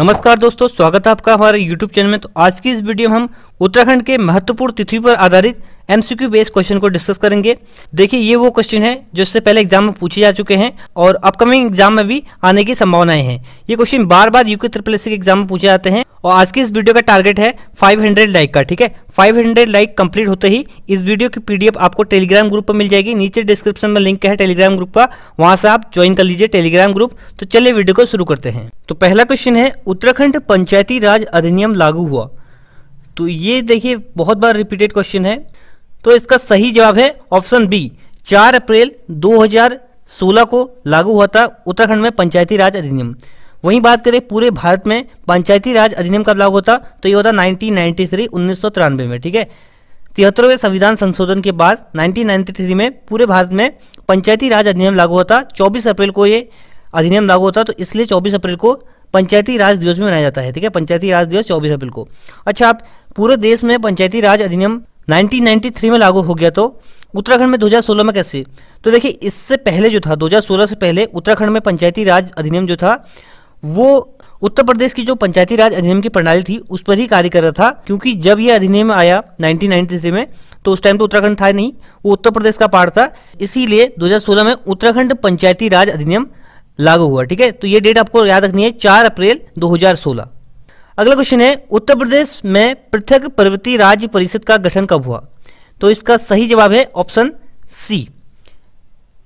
नमस्कार दोस्तों स्वागत है आपका हमारे YouTube चैनल में तो आज की इस वीडियो में हम उत्तराखंड के महत्वपूर्ण तिथि पर आधारित एमसीक्यू बेस्ड क्वेश्चन को डिस्कस करेंगे देखिए ये वो क्वेश्चन है जो इससे पहले एग्जाम में पूछे जा चुके हैं और अपकमिंग एग्जाम में भी आने की संभावनाएं हैं ये क्वेश्चन बार बार यूके ट्रिपल एस के एग्जाम में पूछे जाते हैं और आज की इस वीडियो का टारगेट है 500 लाइक का ठीक है 500 लाइक कंप्लीट होते ही इस वीडियो की पीडीएफ आपको टेलीग्राम ग्रुप पर मिल जाएगी नीचे डिस्क्रिप्शन में लिंक है टेलीग्राम ग्रुप का वहां से आप ज्वाइन कर लीजिए टेलीग्राम ग्रुप तो चलिए वीडियो को शुरू करते हैं तो पहला क्वेश्चन है उत्तराखंड पंचायती राज अधिनियम लागू हुआ तो ये देखिए बहुत बार रिपीटेड क्वेश्चन है तो इसका सही जवाब है ऑप्शन बी चार अप्रैल 2016 को लागू हुआ था उत्तराखंड में पंचायती राज अधिनियम वहीं बात करें पूरे भारत में पंचायती राज अधिनियम कब लागू होता तो ये होता 1993 तिरानवे में ठीक है तिहत्तरवें संविधान संशोधन के बाद 1993 में पूरे भारत में पंचायती राज अधिनियम लागू होता 24 अप्रैल को ये अधिनियम लागू होता तो इसलिए 24 अप्रैल को पंचायती राज दिवस भी मनाया जाता है ठीक है पंचायती राज दिवस 24 अप्रैल को अच्छा आप पूरे देश में पंचायती राज अधिनियम 1993 में लागू हो गया तो उत्तराखंड में 2016 में कैसे तो देखिए इससे पहले जो था 2016 से पहले उत्तराखंड में पंचायती राज अधिनियम जो था वो उत्तर प्रदेश की जो पंचायती राज अधिनियम की प्रणाली थी उस पर ही कार्य कर रहा था क्योंकि जब यह अधिनियम आया 1993 में तो उस टाइम तो उत्तराखंड था नहीं वो उत्तर प्रदेश का पार्ट था इसीलिए 2016 में उत्तराखंड पंचायती राज अधिनियम लागू हुआ ठीक है तो ये डेट आपको याद रखनी है चार अप्रैल दो अगला क्वेश्चन है उत्तर प्रदेश में पृथक पर्वतीय राज्य परिषद का गठन कब हुआ तो इसका सही जवाब है ऑप्शन सी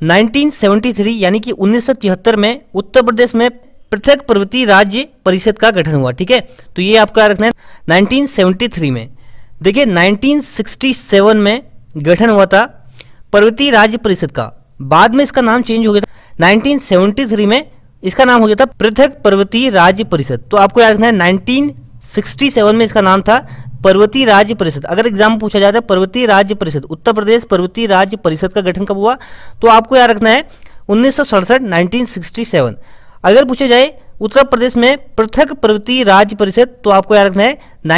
1973 यानी कि 1973 में उत्तर प्रदेश में पृथक पर्वतीय राज्य परिषद का गठन हुआ ठीक है तो ये आपका रखना है 1973 में देखिए 1967 में गठन हुआ था पर्वतीय राज्य परिषद का बाद में इसका नाम चेंज हो गया था 1973 में इसका नाम हो गया था पृथक पर्वतीय राज्य परिषद तो आपको याद रखना है 1967 में इसका नाम था पर्वतीय राज्य परिषद अगर एग्जाम पूछा जाता है पर्वतीय राज्य परिषद उत्तर प्रदेश पर्वतीय राज्य परिषद का गठन कब हुआ तो आपको याद रखना है उन्नीस सौ अगर पूछा जाए उत्तर प्रदेश में पृथक पर्वतीय राज्य परिषद तो आपको याद रखना है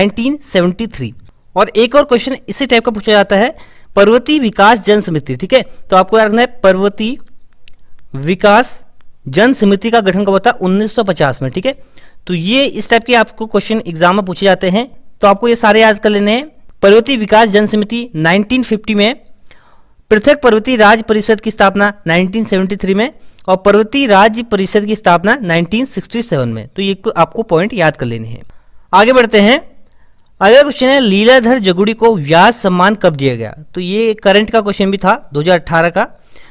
1973 और एक और क्वेश्चन इसी टाइप का पूछा जाता है पर्वतीय विकास जन समिति ठीक है तो आपको याद रखना है पर्वतीय विकास जन समिति का गठन कब होता है 1950 में ठीक है तो ये इस टाइप के आपको क्वेश्चन एग्जाम में पूछे जाते हैं तो आपको ये सारे याद कर लेने हैं पर्वतीय विकास जन समिति नाइनटीन में पृथक पर्वतीय राज्य परिषद की स्थापना 1973 में और पर्वतीय राज्य परिषद की स्थापना 1967 में तो ये आपको पॉइंट याद कर लेने हैं आगे बढ़ते हैं अगला क्वेश्चन है लीलाधर जगुड़ी को व्यास सम्मान कब दिया गया तो ये करंट का क्वेश्चन भी था 2018 का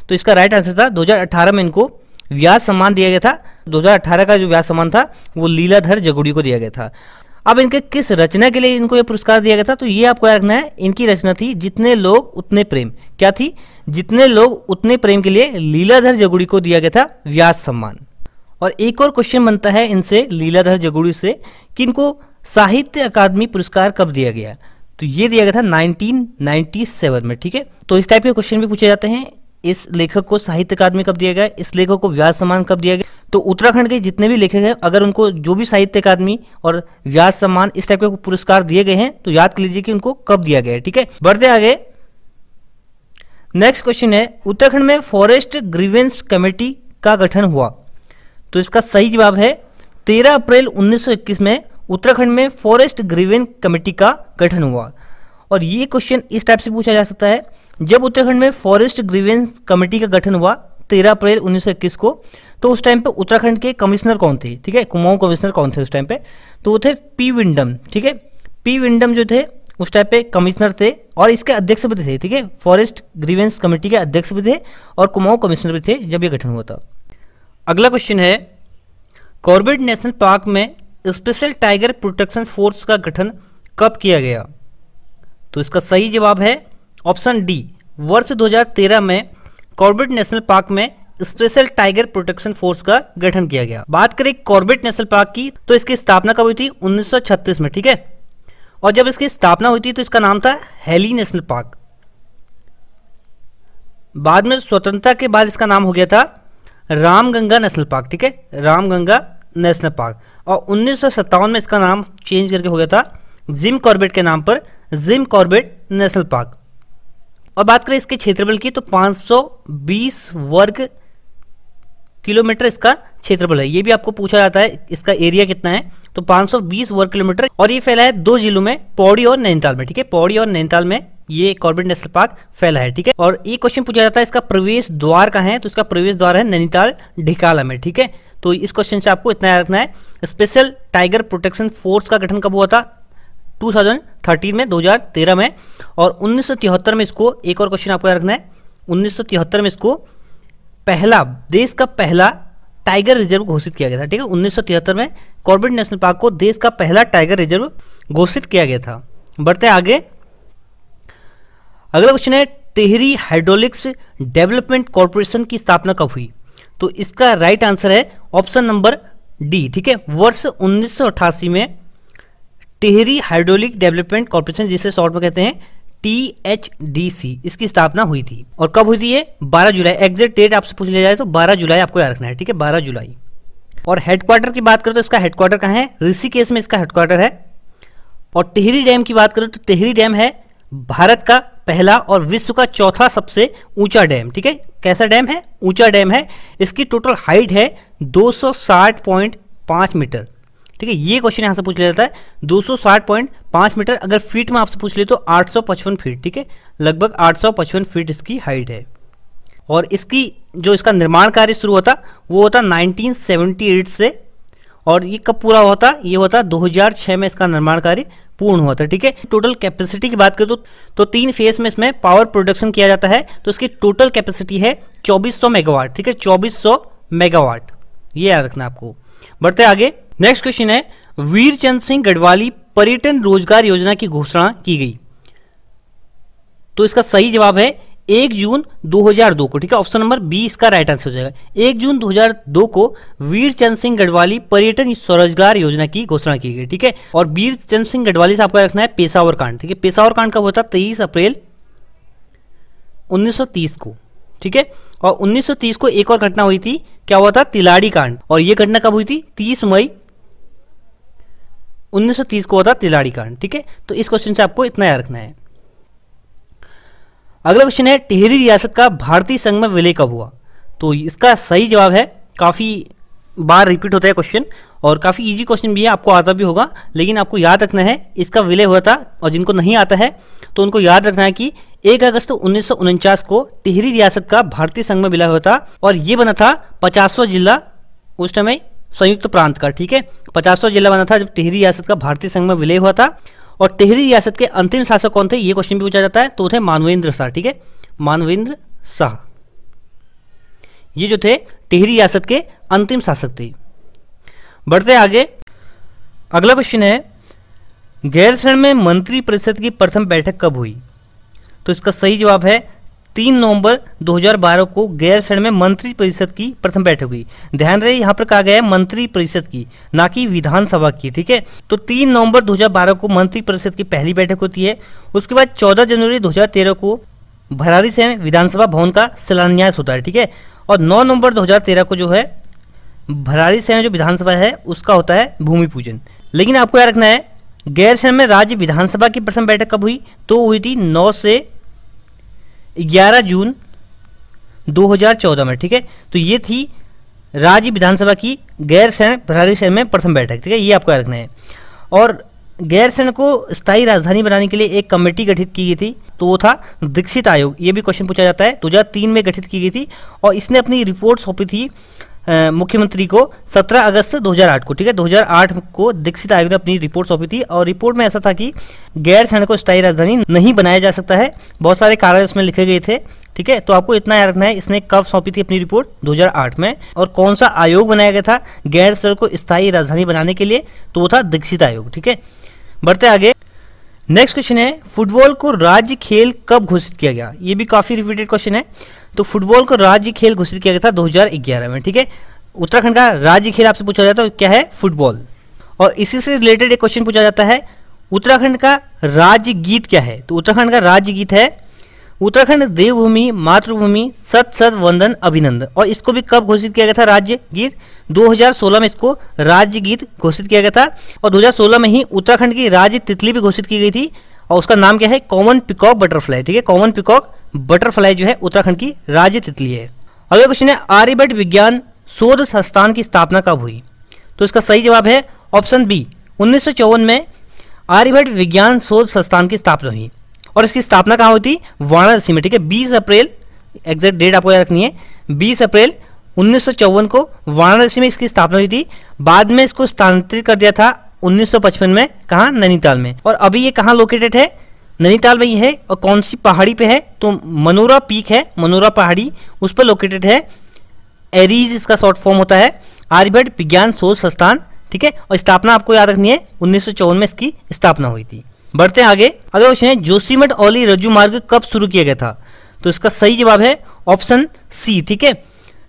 तो इसका राइट आंसर था 2018 में इनको व्यास सम्मान दिया गया था 2018 का जो व्यास सम्मान था वो लीलाधर जगुड़ी को दिया गया था अब इनके किस रचना के लिए इनको ये पुरस्कार दिया गया था तो ये आपको याद रखना है इनकी रचना थी जितने लोग उतने प्रेम क्या थी जितने लोग उतने प्रेम के लिए लीलाधर जगुड़ी को दिया गया था व्यास सम्मान और एक और क्वेश्चन बनता है इनसे लीलाधर जगुड़ी से कि इनको साहित्य अकादमी पुरस्कार कब दिया गया तो ये दिया गया था 1997 में ठीक है तो इस टाइप के क्वेश्चन भी पूछे जाते हैं इस लेखक को साहित्य अकादमी कब दिया गया इस लेखक को व्यास सम्मान कब दिया गया तो उत्तराखंड के जितने भी लेखक हैं अगर उनको जो भी साहित्य अकादमी और व्यास सम्मान इस टाइप के पुरस्कार दिए गए हैं तो याद कर लीजिए कि उनको कब दिया गया है ठीक है बढ़ते आगे नेक्स्ट क्वेश्चन है उत्तराखंड में फॉरेस्ट ग्रीवेंस कमेटी का गठन हुआ तो इसका सही जवाब है तेरह अप्रैल उन्नीस में उत्तराखंड में फॉरेस्ट ग्रीवेंस कमेटी का गठन हुआ और ये क्वेश्चन इस टाइप से पूछा जा सकता है जब उत्तराखंड में फॉरेस्ट ग्रीवेंस कमेटी का गठन हुआ तेरह अप्रैल 1921 को तो उस टाइम पे उत्तराखंड के कमिश्नर कौन थे ठीक है कुमाऊं कमिश्नर कौन थे उस टाइम पे तो वो थे पी विंडम ठीक है पी विंडम जो थे उस टाइम पे कमिश्नर थे और इसके अध्यक्ष भी थे ठीक है फॉरेस्ट ग्रीवेंस कमेटी के अध्यक्ष भी थे और कुमाऊं कमिश्नर भी थे जब यह गठन हुआ था अगला क्वेश्चन है कॉर्बेट नेशनल पार्क में स्पेशल टाइगर प्रोटेक्शन फोर्स का गठन कब किया गया तो इसका सही जवाब है ऑप्शन डी वर्ष 2013 में कॉर्बेट नेशनल पार्क में स्पेशल टाइगर प्रोटेक्शन फोर्स का गठन किया गया बात करें कॉर्बेट नेशनल पार्क की तो इसकी स्थापना कब हुई थी 1936 में ठीक है और जब इसकी स्थापना हुई थी तो इसका नाम था हेली नेशनल पार्क बाद में स्वतंत्रता के बाद इसका नाम हो गया था रामगंगा नेशनल पार्क ठीक है रामगंगा नेशनल पार्क और उन्नीस में इसका नाम चेंज करके हो गया था जिम कॉर्बेट के नाम पर जिम कॉर्बेट नेशनल पार्क और बात करें इसके क्षेत्रफल की तो 520 वर्ग किलोमीटर इसका क्षेत्रफल है ये भी आपको पूछा जाता है इसका एरिया कितना है तो 520 वर्ग किलोमीटर और ये फैला है दो जिलों में पौड़ी और नैनीताल में ठीक है पौड़ी और नैनीताल में ये कॉर्बेट नेशनल पार्क फैला है ठीक है और ये क्वेश्चन पूछा जाता है इसका प्रवेश द्वार का है तो इसका प्रवेश द्वार है नैनीताल ढिकाला में ठीक है तो इस क्वेश्चन से आपको इतना याद रखना है स्पेशल टाइगर प्रोटेक्शन फोर्स का गठन कब हुआ था 2013 में 2013 में और उन्नीस में इसको एक और क्वेश्चन आपको याद रखना है उन्नीस में इसको पहला देश का पहला टाइगर रिजर्व घोषित किया गया था ठीक है उन्नीस में कॉर्बेट नेशनल पार्क को देश का पहला टाइगर रिजर्व घोषित किया गया था बढ़ते आगे अगला क्वेश्चन है टेहरी हाइड्रोलिक्स डेवलपमेंट कॉरपोरेशन की स्थापना कब हुई तो इसका राइट आंसर है ऑप्शन नंबर डी ठीक है वर्ष उन्नीस में टिहरी हाइड्रोलिक डेवलपमेंट कॉरपोरेशन जिसे शॉर्ट में कहते हैं टी एच डी सी इसकी स्थापना हुई थी और कब हुई थी ये 12 जुलाई एग्जैक्ट डेट आपसे पूछ लिया जाए तो 12 जुलाई आपको याद रखना है ठीक है 12 जुलाई और हेडक्वार्टर की बात करें तो इसका हेडक्वार्टर कहाँ है ऋषिकेश में इसका हेडक्वार्टर है और टिहरी डैम की बात करें तो टिहरी डैम है भारत का पहला और विश्व का चौथा सबसे ऊंचा डैम ठीक है कैसा डैम है ऊंचा डैम है इसकी टोटल हाइट है दो मीटर ठीक है ये क्वेश्चन यहाँ से पूछ लिया जाता है पांच मीटर अगर फीट में आपसे पूछ ले तो पचपन फीट ठीक है लगभग पचपन फीट इसकी हाइट है और इसकी जो इसका निर्माण कार्य शुरू होता वो होता 1978 से और ये कब पूरा होता ये होता 2006 में इसका निर्माण कार्य पूर्ण हुआ था ठीक है टोटल कैपेसिटी की बात करें तो तो तीन फेज में इसमें पावर प्रोडक्शन किया जाता है तो इसकी टोटल कैपेसिटी है 2400 मेगावाट ठीक है 2400 मेगावाट ये याद रखना आपको बढ़ते आगे नेक्स्ट क्वेश्चन है वीरचंद सिंह गढ़वाली पर्यटन रोजगार योजना की घोषणा की गई तो इसका सही जवाब है एक जून 2002 को ठीक है ऑप्शन नंबर बी इसका राइट आंसर हो जाएगा एक जून 2002 को वीरचंद सिंह गढ़वाली पर्यटन स्वरोजगार योजना की घोषणा की गई ठीक है और वीरचंद सिंह गढ़वाली से आपको रखना है पेशावर कांड ठीक है पेशावर कांड कब होता है तेईस अप्रैल उन्नीस को ठीक है और 1930 को एक और घटना हुई थी क्या हुआ था तिलाड़ी कांड और यह घटना कब हुई थी 30 मई 1930 को होता तिलाड़ी कांड ठीक है तो इस क्वेश्चन से आपको इतना याद रखना है अगला क्वेश्चन है टिहरी रियासत का भारतीय संघ में विलय कब हुआ तो इसका सही जवाब है काफ़ी बार रिपीट होता है क्वेश्चन और काफ़ी इजी क्वेश्चन भी है आपको आता भी होगा लेकिन आपको याद रखना है इसका विलय हुआ था और जिनको नहीं आता है तो उनको याद रखना है कि एक अगस्त उन्नीस को टिहरी रियासत का भारतीय संघ में विलय हुआ था और ये बना था पचासवा जिला उस समय संयुक्त प्रांत का ठीक है पचासवा जिला बना था जब टिहरी रियासत का भारतीय संघ में विलय हुआ था और टिहरी रियासत के अंतिम शासक कौन थे ये क्वेश्चन भी पूछा जाता है तो थे मानवेंद्र शाह ठीक है मानवेंद्र शाह ये जो थे टिहरी रियासत के अंतिम शासक थे बढ़ते आगे अगला क्वेश्चन है गैरसैंण में मंत्रिपरिषद की प्रथम बैठक कब हुई तो इसका सही जवाब है तीन नवंबर 2012 को गैर में मंत्री परिषद की प्रथम बैठक हुई ध्यान रहे यहाँ पर कहा गया है मंत्री परिषद की ना कि विधानसभा की ठीक है तो तीन नवंबर 2012 को मंत्री परिषद की पहली बैठक होती है उसके बाद 14 जनवरी 2013 को भरारी से विधानसभा भवन का शिलान्यास होता है ठीक है और नौ नवंबर दो को जो है भरारी सैन जो विधानसभा है उसका होता है भूमि पूजन लेकिन आपको याद रखना है गैर में राज्य विधानसभा की प्रथम बैठक कब हुई तो हुई थी 9 से 11 जून 2014 में ठीक है तो ये थी राज्य विधानसभा की गैर भरारी शहर में प्रथम बैठक ठीक है ये आपको याद रखना है और गैर सैन को स्थायी राजधानी बनाने के लिए एक कमेटी गठित की गई थी तो वो था दीक्षित आयोग ये भी क्वेश्चन पूछा जाता है दो में गठित की गई थी और इसने अपनी रिपोर्ट सौंपी थी मुख्यमंत्री को 17 अगस्त 2008 को ठीक है 2008 को दीक्षित आयोग ने अपनी रिपोर्ट सौंपी थी और रिपोर्ट में ऐसा था कि गैर सैनिक को स्थायी राजधानी नहीं बनाया जा सकता है बहुत सारे कारण इसमें लिखे गए थे ठीक है तो आपको इतना याद रखना है इसने कब सौंपी थी अपनी रिपोर्ट 2008 में और कौन सा आयोग बनाया गया था गैर सैनिक को स्थायी राजधानी बनाने के लिए तो वो था दीक्षित आयोग ठीक है बढ़ते आगे नेक्स्ट क्वेश्चन है फुटबॉल को राज्य खेल कब घोषित किया गया ये भी काफ़ी रिपीटेड क्वेश्चन है तो फुटबॉल को राज्य खेल घोषित किया गया था 2011 में ठीक है उत्तराखंड का राज्य खेल आपसे पूछा जाता है तो क्या है फुटबॉल और इसी से रिलेटेड एक क्वेश्चन पूछा जाता है उत्तराखंड का राज्य गीत क्या है तो उत्तराखंड का राज्य गीत है उत्तराखंड देवभूमि मातृभूमि सत सत वंदन अभिनंदन और इसको भी कब घोषित किया गया था राज्य गीत 2016 में इसको राज्य गीत घोषित किया गया था और 2016 में ही उत्तराखंड की राज्य तितली भी घोषित की गई थी और उसका नाम क्या है कॉमन पिकॉक बटरफ्लाई ठीक है कॉमन पिकॉक बटरफ्लाई जो है उत्तराखंड की राज्य तितली है अगला क्वेश्चन है आर्यभट विज्ञान शोध संस्थान की स्थापना कब हुई तो इसका सही जवाब है ऑप्शन बी उन्नीस में आर्यभट्ट विज्ञान शोध संस्थान की स्थापना हुई और इसकी स्थापना कहाँ हुई थी वाराणसी में ठीक है बीस अप्रैल एग्जैक्ट डेट आपको याद रखनी है बीस अप्रैल उन्नीस को वाराणसी में इसकी स्थापना हुई थी बाद में इसको स्थानांतरित कर दिया था 1955 में कहा नैनीताल में और अभी ये कहाँ लोकेटेड है नैनीताल में ही है और कौन सी पहाड़ी पे है तो मनोरा पीक है मनोरा पहाड़ी उस पर लोकेटेड है एरीज इसका शॉर्ट फॉर्म होता है आर्यभट्ट विज्ञान शोध संस्थान ठीक है और स्थापना आपको याद रखनी है उन्नीस में इसकी स्थापना हुई थी बढ़ते हैं आगे अगला क्वेश्चन है जोशीमठ ओली रज्जू मार्ग कब शुरू किया गया था तो इसका सही जवाब है ऑप्शन सी ठीक है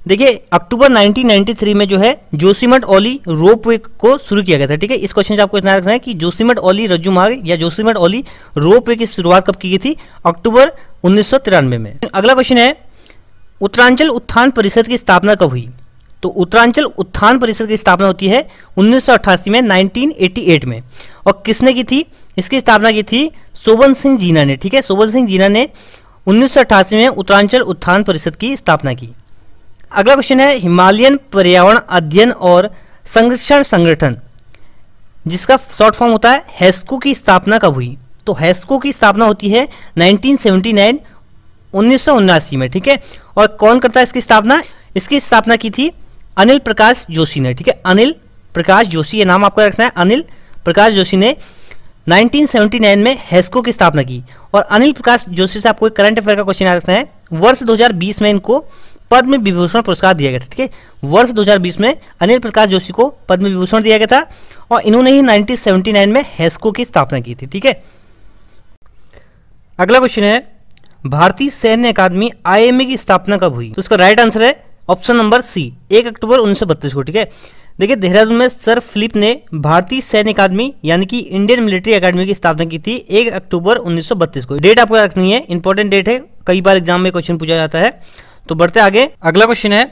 देखिए अक्टूबर 1993 में जो है जोशीमठ ओली रोप वे को शुरू किया गया था ठीक है इस क्वेश्चन से आपको इतना रखना है कि जोशीमठ ओली रज्जू मार्ग या जोशीमठ ओली रोप वे की शुरुआत कब की गई थी अक्टूबर उन्नीस में अगला क्वेश्चन है उत्तरांचल उत्थान परिषद की स्थापना कब हुई तो उत्तरांचल उत्थान परिषद की स्थापना होती है 1988 में 1988 में और किसने की थी इसकी स्थापना की थी शोभन सिंह जीना ने ठीक है शोभन सिंह जीना ने उन्नीस में उत्तरांचल उत्थान परिषद की स्थापना की अगला क्वेश्चन है हिमालयन पर्यावरण अध्ययन और संरक्षण संगठन जिसका शॉर्ट फॉर्म होता है हेस्को की स्थापना कब हुई तो हेस्को की स्थापना होती है 1979 उन्नीस में ठीक है और कौन करता है इसकी स्थापना इसकी स्थापना की थी अनिल प्रकाश जोशी ने ठीक है अनिल प्रकाश जोशी ये नाम आपको रखना है अनिल प्रकाश जोशी ने 1979 में हेस्को की स्थापना की और अनिल प्रकाश जोशी से आपको एक करंट अफेयर का क्वेश्चन आ सकता है वर्ष 2020 में इनको पद्म विभूषण पुरस्कार दिया गया था ठीक है वर्ष 2020 में अनिल प्रकाश जोशी को पद्म विभूषण दिया गया था और इन्होंने ही 1979 में हेस्को की स्थापना की थी ठीक है अगला क्वेश्चन है भारतीय सैन्य अकादमी आई की स्थापना कब हुई तो उसका राइट आंसर है ऑप्शन नंबर सी एक अक्टूबर उन्नीस को ठीक है देखिए देहरादून में सर फिलिप ने भारतीय सैन्य अकादमी यानी कि इंडियन मिलिट्री अकादमी की स्थापना की थी 1 अक्टूबर 1932 को डेट आपको रखनी है इंपॉर्टेंट डेट है कई बार एग्जाम में क्वेश्चन पूछा जाता है तो बढ़ते आगे अगला क्वेश्चन है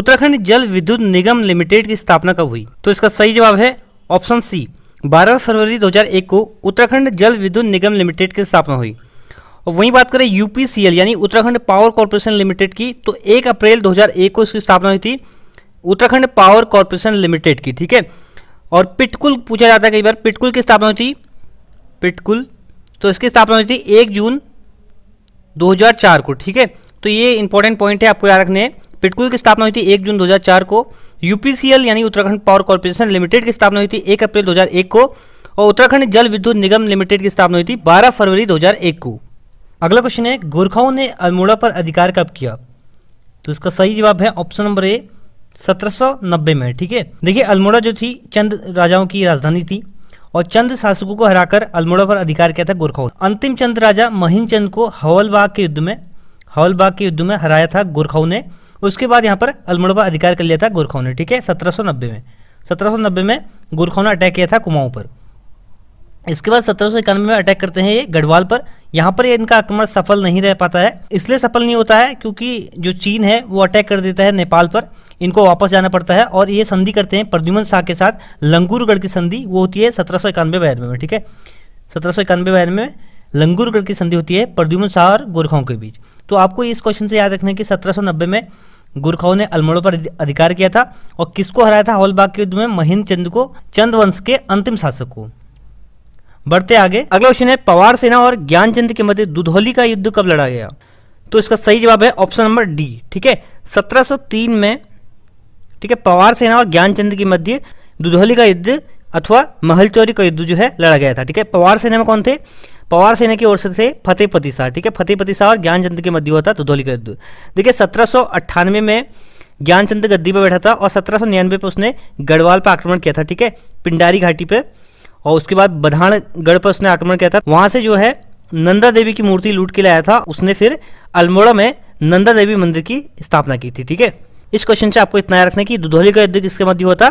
उत्तराखंड जल विद्युत निगम लिमिटेड की स्थापना कब हुई तो इसका सही जवाब है ऑप्शन सी 12 फरवरी 2001 को उत्तराखंड जल विद्युत निगम लिमिटेड की स्थापना हुई और वहीं बात करें यूपीसीएल यानी उत्तराखंड पावर कॉर्पोरेशन लिमिटेड की तो 1 अप्रैल 2001 को इसकी स्थापना हुई थी उत्तराखंड पावर कॉरपोरेशन लिमिटेड की ठीक है और पिटकुल पूछा जाता है कई बार पिटकुल की स्थापना हुई थी पिटकुल तो इसकी स्थापना हुई थी एक जून 2004 को ठीक है तो ये इंपॉर्टेंट पॉइंट है आपको याद रखने हैं पिटकुल की स्थापना हुई थी एक जून 2004 को यूपीसीएल यानी उत्तराखंड पावर कॉरपोरेशन लिमिटेड की स्थापना हुई थी एक अप्रैल दो को और उत्तराखंड जल विद्युत निगम लिमिटेड की स्थापना हुई थी बारह फरवरी दो को अगला क्वेश्चन है गोरखाओं ने अल्मोड़ा पर अधिकार कब किया तो इसका सही जवाब है ऑप्शन नंबर ए 1790 में ठीक है देखिए अल्मोड़ा जो थी चंद राजाओं की राजधानी थी और चंद शासकों को हराकर अल्मोड़ा पर अधिकार किया था गोरखाओं अंतिम चंद राजा महिन चंद को हवलबाग के युद्ध में हवलबाग के युद्ध में हराया था गोरखाओं ने उसके बाद यहाँ पर अल्मोड़ा पर अधिकार कर लिया था गोरखाओं ने ठीक है सत्रह में सत्रह में गोरखाओं ने अटैक किया था कुमाऊं पर इसके बाद सत्रह में अटैक करते हैं ये गढ़वाल पर यहाँ पर ये इनका आक्रमण सफल नहीं रह पाता है इसलिए सफल नहीं होता है क्योंकि जो चीन है वो अटैक कर देता है नेपाल पर इनको वापस जाना पड़ता है और ये संधि करते हैं प्रद्युमन शाह के साथ लंगूरगढ़ की संधि वो होती है सत्रह सौ इक्यानवे बयानवे में ठीक है सत्रह सौ इक्यानवे बयानवे में लंगूरगढ़ की संधि होती है प्रद्युमन शाह और गोरखाओं के बीच तो आपको इस क्वेश्चन से याद रखना है कि सत्रह में गोरखाओं ने अलमोड़ों पर अधिकार किया था और किसको हराया था हौलबाग के युद्ध में महिंद चंद को चंद वंश के अंतिम शासक को बढ़ते आगे अगला क्वेश्चन है पवार सेना और ज्ञान चंद के मध्य दुधौली का युद्ध कब लड़ा गया तो इसका सही जवाब है ऑप्शन नंबर डी ठीक है 1703 में ठीक है पवार सेना और ज्ञानचंद के मध्य दुधौली का युद्ध अथवा महलचौरी का युद्ध जो है लड़ा गया था ठीक है पवार सेना में कौन थे पवार सेना की ओर से थे फतेहपति शाह ठीक है फतेहपति शाह और ज्ञानचंद के मध्य हुआ था दुधौली का युद्ध देखिए सत्रह में ज्ञानचंद गद्दी पर बैठा था और सत्रह पर उसने गढ़वाल पर आक्रमण किया था ठीक है पिंडारी घाटी पर और उसके बाद बधानगढ़ पर उसने आक्रमण किया था वहाँ से जो है नंदा देवी की मूर्ति लूट के लाया था उसने फिर अल्मोड़ा में नंदा देवी मंदिर की स्थापना की थी ठीक है इस क्वेश्चन से आपको इतना याद रखना कि दुधोली का युद्ध किसके मध्य होता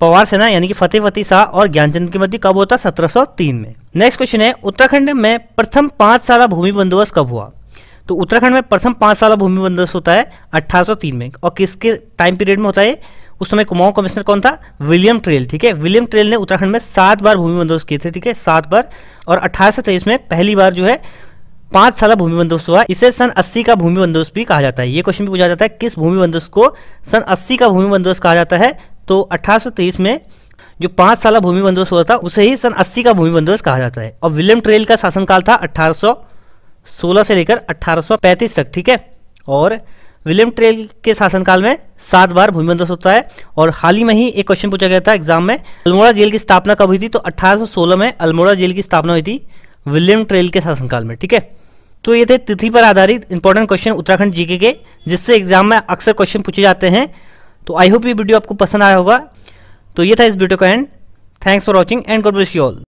पवार सेना यानी कि फतेह फतेह शाह और ज्ञानचंद के मध्य कब होता 1703 में नेक्स्ट क्वेश्चन है उत्तराखंड में प्रथम पांच साल भूमि बंदोबस्त कब हुआ तो उत्तराखंड में प्रथम पांच साल भूमि बंदोबस्त होता है 1803 में और किसके टाइम पीरियड में होता है उस समय कुमाऊं कमिश्नर कौन था विलियम ट्रेल ठीक है विलियम ट्रेल ने उत्तराखंड में सात बार भूमि बंदोबस्त किए थे ठीक है सात बार और अठारह में पहली बार जो है पांच साल भूमि बंदोबस्त हुआ इसे सन अस्सी का भूमि बंदोबस्त भी कहा जाता है ये क्वेश्चन भी पूछा जाता है किस भूमि बंदोबस्त को सन अस्सी का भूमि बंदोबस्त कहा जाता है तो अठारह में जो पांच साल भूमि बंदोबस्त हुआ था उसे ही सन अस्सी का भूमि बंदोबस्त कहा जाता है और विलियम ट्रेल का शासनकाल था सोलह से लेकर अठारह तक ठीक है और विलियम ट्रेल के शासनकाल में सात बार भूमि बंदोबस्त होता है और हाल ही में ही एक क्वेश्चन पूछा गया था एग्जाम में अल्मोड़ा जेल की स्थापना कब हुई थी तो 1816 में अल्मोड़ा जेल की स्थापना हुई थी विलियम ट्रेल के शासनकाल में ठीक है तो ये थे तिथि पर आधारित इंपॉर्टेंट क्वेश्चन उत्तराखंड जीके के जिससे एग्जाम में अक्सर क्वेश्चन पूछे जाते हैं तो आई होप ये वीडियो आपको पसंद आया होगा तो ये था इस वीडियो का end thanks for watching and God bless you all